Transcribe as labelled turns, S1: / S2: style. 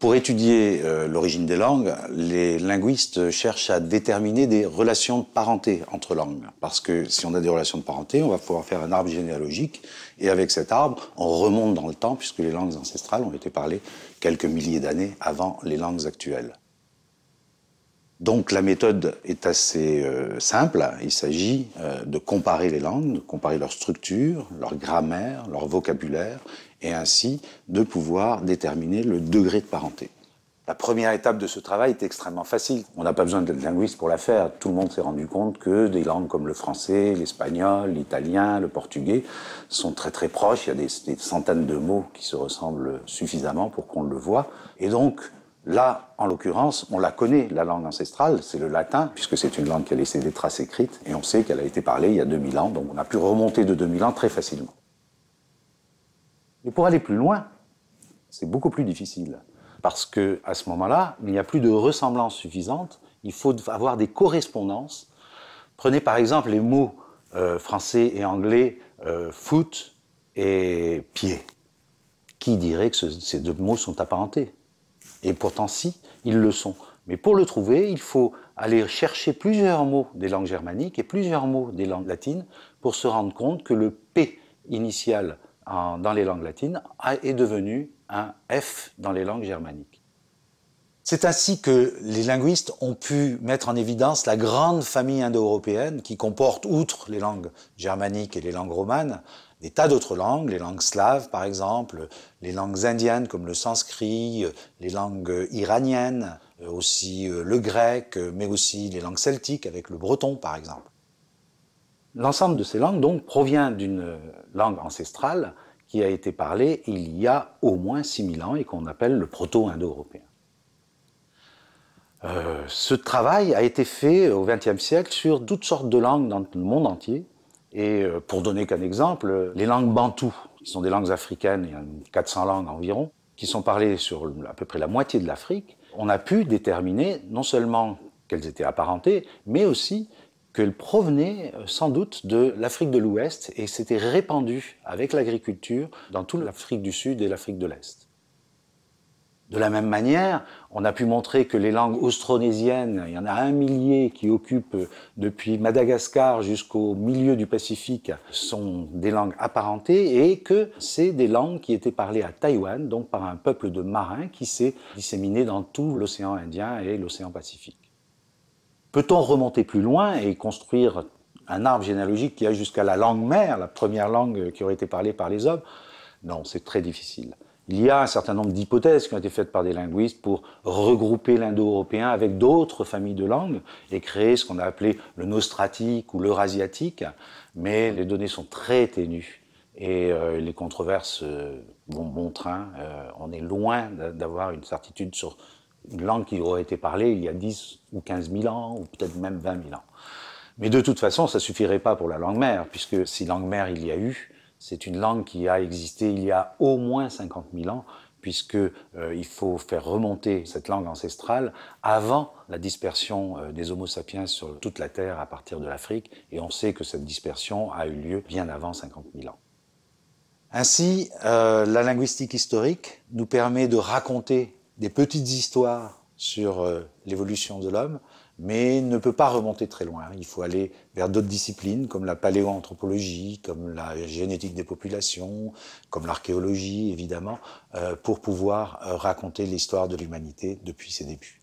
S1: Pour étudier euh, l'origine des langues, les linguistes cherchent à déterminer des relations de parenté entre langues. Parce que si on a des relations de parenté, on va pouvoir faire un arbre généalogique. Et avec cet arbre, on remonte dans le temps, puisque les langues ancestrales ont été parlées quelques milliers d'années avant les langues actuelles. Donc la méthode est assez euh, simple. Il s'agit euh, de comparer les langues, de comparer leur structure, leur grammaire, leur vocabulaire, et ainsi de pouvoir déterminer le degré de parenté. La première étape de ce travail est extrêmement facile. On n'a pas besoin d'être linguiste pour la faire. Tout le monde s'est rendu compte que des langues comme le français, l'espagnol, l'italien, le portugais sont très très proches. Il y a des, des centaines de mots qui se ressemblent suffisamment pour qu'on le voit. Et donc, Là, en l'occurrence, on la connaît, la langue ancestrale, c'est le latin, puisque c'est une langue qui a laissé des traces écrites, et on sait qu'elle a été parlée il y a 2000 ans, donc on a pu remonter de 2000 ans très facilement. Mais pour aller plus loin, c'est beaucoup plus difficile, parce que à ce moment-là, il n'y a plus de ressemblance suffisante, il faut avoir des correspondances. Prenez par exemple les mots euh, français et anglais euh, foot et pied. Qui dirait que ces deux mots sont apparentés et pourtant, si, ils le sont. Mais pour le trouver, il faut aller chercher plusieurs mots des langues germaniques et plusieurs mots des langues latines pour se rendre compte que le P initial dans les langues latines est devenu un F dans les langues germaniques. C'est ainsi que les linguistes ont pu mettre en évidence la grande famille indo-européenne qui comporte, outre les langues germaniques et les langues romanes, des tas d'autres langues, les langues slaves par exemple, les langues indiennes comme le sanskrit, les langues iraniennes, euh, aussi euh, le grec, euh, mais aussi les langues celtiques avec le breton par exemple. L'ensemble de ces langues donc provient d'une langue ancestrale qui a été parlée il y a au moins 6000 ans et qu'on appelle le proto-indo-européen. Euh, ce travail a été fait au XXe siècle sur toutes sortes de langues dans le monde entier. Et euh, pour donner qu'un exemple, les langues bantoues, qui sont des langues africaines, il y a 400 langues environ, qui sont parlées sur à peu près la moitié de l'Afrique, on a pu déterminer non seulement qu'elles étaient apparentées, mais aussi qu'elles provenaient euh, sans doute de l'Afrique de l'Ouest et s'étaient répandues avec l'agriculture dans toute l'Afrique du Sud et l'Afrique de l'Est. De la même manière, on a pu montrer que les langues austronésiennes, il y en a un millier qui occupent euh, depuis Madagascar jusqu'au milieu du Pacifique, sont des langues apparentées et que c'est des langues qui étaient parlées à Taïwan, donc par un peuple de marins qui s'est disséminé dans tout l'océan Indien et l'océan Pacifique. Peut-on remonter plus loin et construire un arbre généalogique qui a jusqu'à la langue mère, la première langue qui aurait été parlée par les hommes Non, c'est très difficile. Il y a un certain nombre d'hypothèses qui ont été faites par des linguistes pour regrouper l'indo-européen avec d'autres familles de langues et créer ce qu'on a appelé le nostratique ou l'eurasiatique, mais les données sont très ténues et euh, les controverses vont euh, bon train. Euh, on est loin d'avoir une certitude sur une langue qui aurait été parlée il y a 10 ou 15 000 ans, ou peut-être même 20 000 ans. Mais de toute façon, ça suffirait pas pour la langue mère, puisque si langue mère il y a eu, c'est une langue qui a existé il y a au moins 50 000 ans, puisqu'il euh, faut faire remonter cette langue ancestrale avant la dispersion euh, des Homo sapiens sur toute la Terre à partir de l'Afrique, et on sait que cette dispersion a eu lieu bien avant 50 000 ans. Ainsi, euh, la linguistique historique nous permet de raconter des petites histoires sur l'évolution de l'homme, mais ne peut pas remonter très loin. Il faut aller vers d'autres disciplines comme la paléoanthropologie, comme la génétique des populations, comme l'archéologie évidemment, euh, pour pouvoir euh, raconter l'histoire de l'humanité depuis ses débuts.